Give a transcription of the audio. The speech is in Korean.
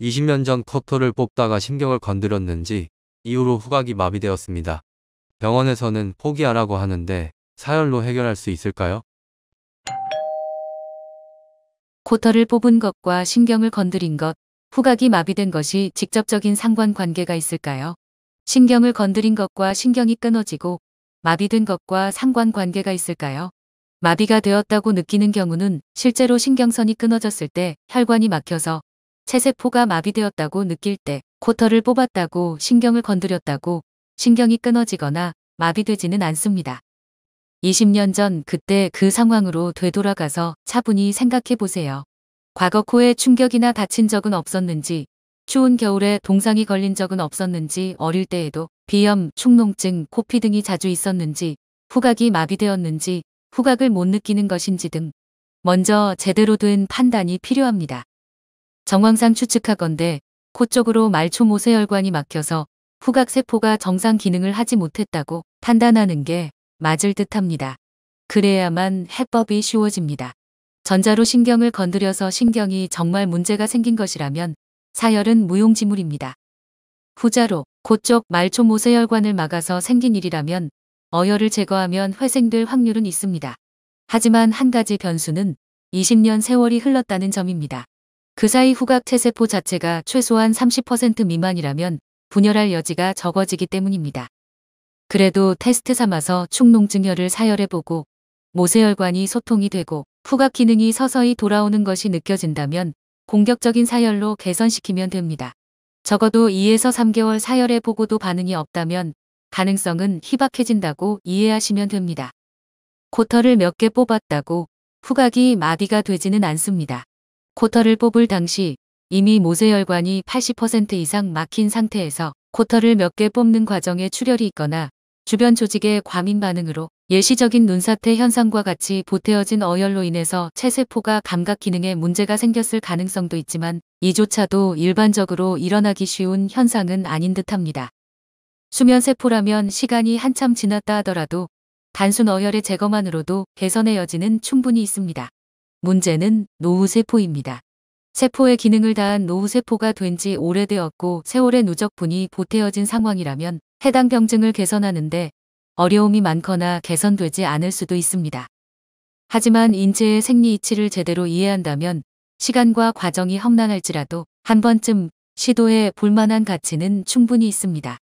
20년 전 토토를 뽑다가 신경을 건드렸는지 이후로 후각이 마비되었습니다. 병원에서는 포기하라고 하는데 사열로 해결할 수 있을까요? 코터를 뽑은 것과 신경을 건드린 것, 후각이 마비된 것이 직접적인 상관관계가 있을까요? 신경을 건드린 것과 신경이 끊어지고 마비된 것과 상관관계가 있을까요? 마비가 되었다고 느끼는 경우는 실제로 신경선이 끊어졌을 때 혈관이 막혀서 체세포가 마비되었다고 느낄 때코털을 뽑았다고 신경을 건드렸다고 신경이 끊어지거나 마비되지는 않습니다. 20년 전 그때 그 상황으로 되돌아가서 차분히 생각해 보세요. 과거 코에 충격이나 다친 적은 없었는지, 추운 겨울에 동상이 걸린 적은 없었는지, 어릴 때에도 비염, 축농증, 코피 등이 자주 있었는지, 후각이 마비되었는지, 후각을 못 느끼는 것인지 등 먼저 제대로 된 판단이 필요합니다. 정황상 추측하건대 코 쪽으로 말초 모세혈관이 막혀서 후각세포가 정상 기능을 하지 못했다고 판단하는 게 맞을 듯합니다. 그래야만 해법이 쉬워집니다. 전자로 신경을 건드려서 신경이 정말 문제가 생긴 것이라면 사혈은 무용지물입니다. 후자로 코쪽 말초 모세혈관을 막아서 생긴 일이라면 어혈을 제거하면 회생될 확률은 있습니다. 하지만 한 가지 변수는 20년 세월이 흘렀다는 점입니다. 그 사이 후각 체세포 자체가 최소한 30% 미만이라면 분열할 여지가 적어지기 때문입니다. 그래도 테스트 삼아서 축농증혈을 사열해보고 모세혈관이 소통이 되고 후각 기능이 서서히 돌아오는 것이 느껴진다면 공격적인 사열로 개선시키면 됩니다. 적어도 2에서 3개월 사열해 보고도 반응이 없다면 가능성은 희박해진다고 이해하시면 됩니다. 코터를 몇 개 뽑았다고 후각이 마비가 되지는 않습니다. 코터를 뽑을 당시 이미 모세혈관이 80% 이상 막힌 상태에서 코터를 몇 개 뽑는 과정에 출혈이 있거나 주변 조직의 과민 반응으로 예시적인 눈사태 현상과 같이 보태어진 어혈로 인해서 체세포가 감각 기능에 문제가 생겼을 가능성도 있지만 이조차도 일반적으로 일어나기 쉬운 현상은 아닌 듯합니다. 수면세포라면 시간이 한참 지났다 하더라도 단순 어혈의 제거만으로도 개선의 여지는 충분히 있습니다. 문제는 노후세포입니다. 세포의 기능을 다한 노후세포가 된 지 오래되었고 세월의 누적분이 보태어진 상황이라면 해당 병증을 개선하는데 어려움이 많거나 개선되지 않을 수도 있습니다. 하지만 인체의 생리 이치를 제대로 이해한다면 시간과 과정이 험난할지라도 한 번쯤 시도해 볼 만한 가치는 충분히 있습니다.